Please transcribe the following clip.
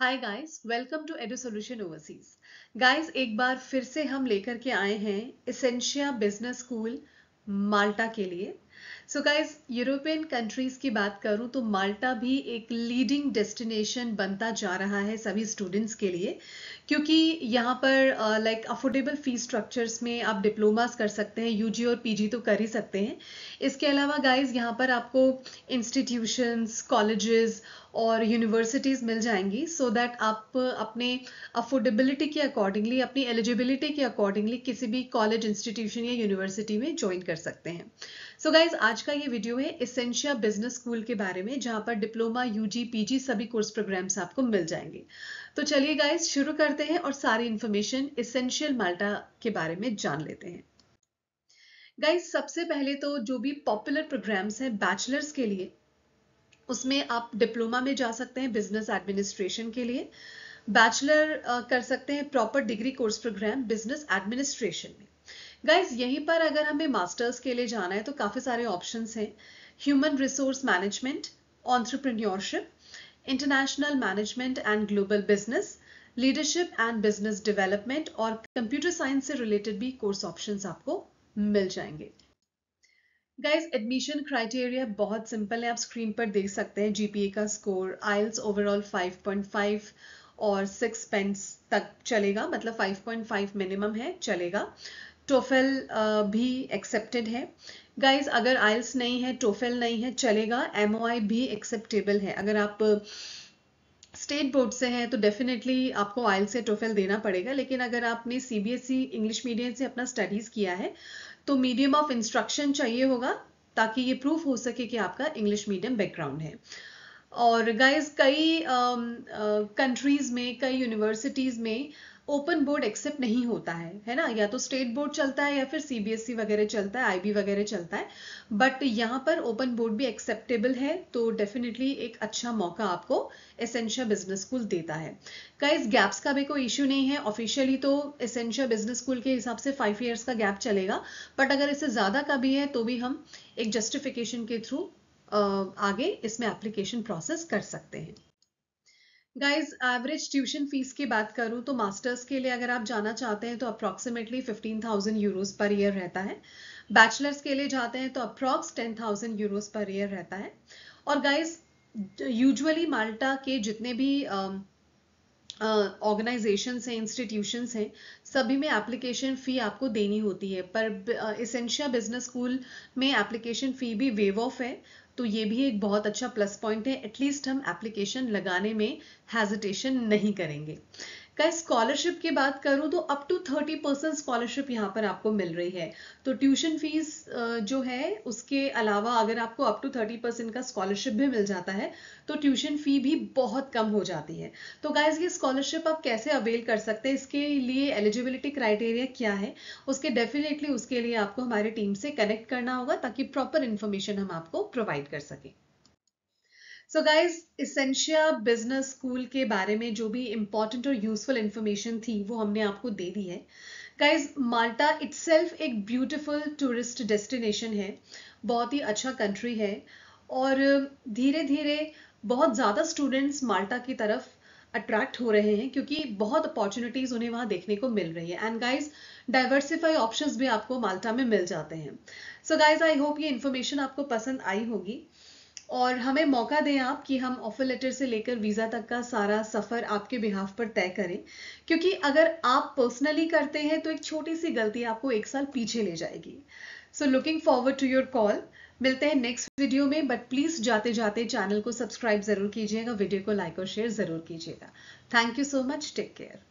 hi guys welcome to Edo solution overseas guys एक बार फिर से हम लेकर के आए हैं एसेंशिया बिजनेस स्कूल माल्टा के लिए सो गाइज यूरोपियन कंट्रीज की बात करूं तो माल्टा भी एक लीडिंग डेस्टिनेशन बनता जा रहा है सभी स्टूडेंट्स के लिए क्योंकि यहाँ पर लाइक अफोर्डेबल फीस स्ट्रक्चर्स में आप डिप्लोमास कर सकते हैं यूजी और पीजी तो कर ही सकते हैं इसके अलावा गाइज यहाँ पर आपको इंस्टीट्यूशंस कॉलेजेस और यूनिवर्सिटीज़ मिल जाएंगी सो so दैट आप अपने अफोर्डेबिलिटी के अकॉर्डिंगली अपनी एलिजिबिलिटी के अकॉर्डिंगली किसी भी कॉलेज इंस्टीट्यूशन या यूनिवर्सिटी में ज्वाइन कर सकते हैं सो so गाइज गाइज आज का ये वीडियो है एसेंशिया बिजनेस स्कूल के बारे में जहाँ पर डिप्लोमा यूजी पीजी सभी कोर्स प्रोग्राम्स आपको मिल जाएंगे तो चलिए गाइज शुरू करते हैं और सारी इन्फॉर्मेशन एसेंशियल माल्टा के बारे में जान लेते हैं गाइज सबसे पहले तो जो भी पॉपुलर प्रोग्राम्स हैं बैचलर्स के लिए उसमें आप डिप्लोमा में जा सकते हैं बिजनेस एडमिनिस्ट्रेशन के लिए बैचलर कर सकते हैं proper degree course program business administration में गाइज यहीं पर अगर हमें मास्टर्स के लिए जाना है तो काफ़ी सारे ऑप्शन हैं human resource management entrepreneurship international management and global business leadership and business development और कंप्यूटर साइंस से रिलेटेड भी कोर्स ऑप्शंस आपको मिल जाएंगे गाइज एडमिशन क्राइटेरिया बहुत सिंपल है आप स्क्रीन पर देख सकते हैं जीपीए का स्कोर आइल्स ओवरऑल 5.5 और सिक्स पेंस तक चलेगा मतलब 5.5 मिनिमम है चलेगा टोफेल भी एक्सेप्टेड है गाइज अगर आइल्स नहीं है टोफेल नहीं है चलेगा एम भी एक्सेप्टेबल है अगर आप स्टेट बोर्ड से हैं तो डेफिनेटली आपको आइल्स या टोफेल देना पड़ेगा लेकिन अगर आपने C B S E English medium से अपना स्टडीज़ किया है तो मीडियम ऑफ इंस्ट्रक्शन चाहिए होगा ताकि ये प्रूफ हो सके कि आपका इंग्लिश मीडियम बैकग्राउंड है और गाइस कई कंट्रीज़ um, uh, में कई यूनिवर्सिटीज़ में ओपन बोर्ड एक्सेप्ट नहीं होता है है ना या तो स्टेट बोर्ड चलता है या फिर सीबीएसई e वगैरह चलता है आईबी वगैरह चलता है बट यहाँ पर ओपन बोर्ड भी एक्सेप्टेबल है तो डेफिनेटली एक अच्छा मौका आपको एसेंशिया बिजनेस स्कूल देता है का इस गैप्स का भी कोई इश्यू नहीं है ऑफिशियली तो एसेंशिया बिजनेस स्कूल के हिसाब से फाइव ईयर्स का गैप चलेगा बट अगर इससे ज़्यादा का भी है तो भी हम एक जस्टिफिकेशन के थ्रू आगे इसमें एप्लीकेशन प्रोसेस कर सकते हैं गाइज एवरेज ट्यूशन फीस की बात करूं तो मास्टर्स के लिए अगर आप जाना चाहते हैं तो अप्रॉक्सीमेटली 15,000 यूरोज पर ईयर रहता है बैचलर्स के लिए जाते हैं तो अप्रॉक्स 10,000 यूरोज पर ईयर रहता है और गाइज यूजुअली माल्टा के जितने भी uh, ऑर्गेनाइजेशंस हैं इंस्टीट्यूशंस हैं सभी में एप्लीकेशन फ़ी आपको देनी होती है पर इसेंशिया बिजनेस स्कूल में एप्लीकेशन फ़ी भी वेव ऑफ है तो ये भी एक बहुत अच्छा प्लस पॉइंट है एटलीस्ट हम एप्लीकेशन लगाने में हेजिटेशन नहीं करेंगे का स्कॉलरशिप की बात करूँ तो up to thirty percent scholarship यहाँ पर आपको मिल रही है तो ट्यूशन फीस जो है उसके अलावा अगर आपको अप टू थर्टी परसेंट का स्कॉलरशिप भी मिल जाता है तो ट्यूशन फी भी बहुत कम हो जाती है तो गाइज ये स्कॉलरशिप आप कैसे अवेल कर सकते हैं इसके लिए एलिजिबिलिटी क्राइटेरिया क्या है उसके डेफिनेटली उसके लिए आपको हमारे टीम से कनेक्ट करना होगा ताकि प्रॉपर इन्फॉर्मेशन हम आपको प्रोवाइड कर सकें so guys Essentia business school के बारे में जो भी इम्पॉर्टेंट और यूजफुल इन्फॉर्मेशन थी वो हमने आपको दे दी है गाइज माल्टा इट्स एक ब्यूटिफुल टूरिस्ट डेस्टिनेशन है बहुत ही अच्छा कंट्री है और धीरे धीरे बहुत ज़्यादा स्टूडेंट्स माल्टा की तरफ अट्रैक्ट हो रहे हैं क्योंकि बहुत अपॉर्चुनिटीज़ उन्हें वहाँ देखने को मिल रही है एंड गाइज डाइवर्सिफाई ऑप्शंस भी आपको माल्टा में मिल जाते हैं सो गाइज आई होप ये इन्फॉर्मेशन आपको पसंद आई होगी और हमें मौका दें आप कि हम ऑफर लेटर से लेकर वीज़ा तक का सारा सफ़र आपके बिहाफ पर तय करें क्योंकि अगर आप पर्सनली करते हैं तो एक छोटी सी गलती आपको एक साल पीछे ले जाएगी so looking forward to your call मिलते हैं नेक्स्ट वीडियो में बट प्लीज़ जाते जाते चैनल को सब्सक्राइब ज़रूर कीजिएगा वीडियो को लाइक और शेयर ज़रूर कीजिएगा thank you so much take care